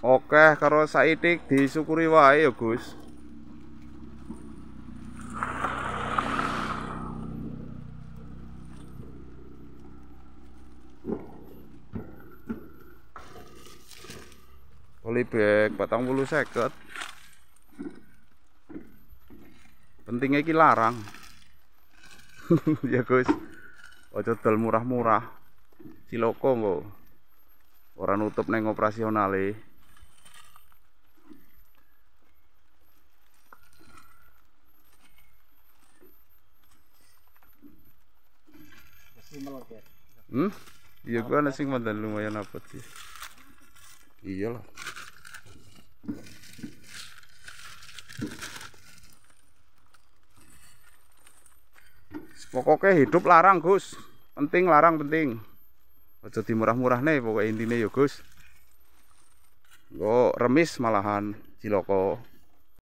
Oke, karo saitik disyukuri wae ya, Gus. Polybag batang bulu seket. Pentingnya iki larang. ya, Gus. Ojo dol murah-murah. Ciloko orang Ora nutup neng operasionale. Hmm? Iya gua nasi mandal lumayan apa sih? lah Pokoknya hidup larang Gus, penting larang penting. Aja di murah-murah nih pokoknya intinya ya Gus. Gue remis malahan ciloko.